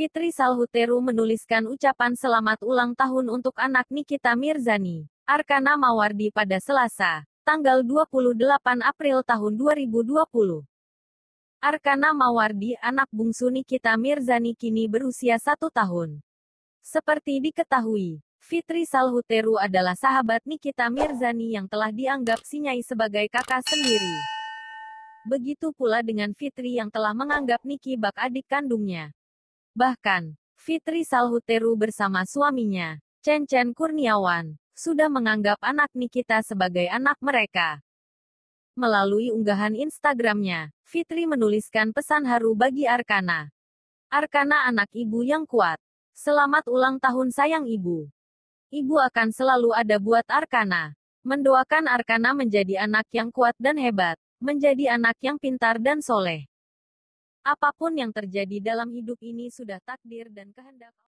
Fitri Salhuteru menuliskan ucapan selamat ulang tahun untuk anak Nikita Mirzani, Arkana Mawardi pada Selasa, tanggal 28 April tahun 2020. Arkana Mawardi anak bungsu Nikita Mirzani kini berusia satu tahun. Seperti diketahui, Fitri Salhuteru adalah sahabat Nikita Mirzani yang telah dianggap Sinyai sebagai kakak sendiri. Begitu pula dengan Fitri yang telah menganggap Niki bak adik kandungnya. Bahkan, Fitri Salhuteru bersama suaminya, Chen Chen Kurniawan, sudah menganggap anak Nikita sebagai anak mereka. Melalui unggahan Instagramnya, Fitri menuliskan pesan haru bagi Arkana. Arkana anak ibu yang kuat. Selamat ulang tahun sayang ibu. Ibu akan selalu ada buat Arkana. Mendoakan Arkana menjadi anak yang kuat dan hebat, menjadi anak yang pintar dan soleh. Apapun yang terjadi dalam hidup ini sudah takdir dan kehendak